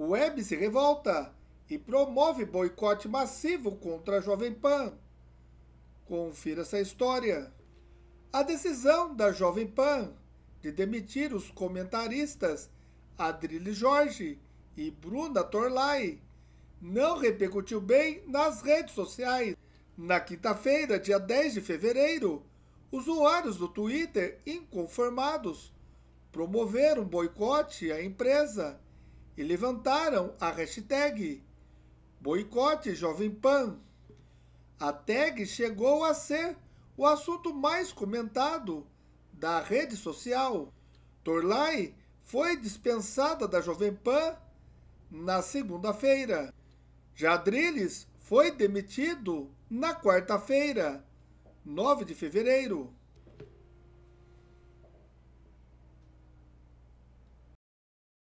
O Web se revolta e promove boicote massivo contra a Jovem Pan. Confira essa história. A decisão da Jovem Pan de demitir os comentaristas Adrile Jorge e Bruna Torlai não repercutiu bem nas redes sociais. Na quinta-feira, dia 10 de fevereiro, usuários do Twitter inconformados promoveram um boicote à empresa e levantaram a hashtag boicote Jovem Pan. A tag chegou a ser o assunto mais comentado da rede social. Torlai foi dispensada da Jovem Pan na segunda-feira. Jadriles foi demitido na quarta-feira, 9 de fevereiro.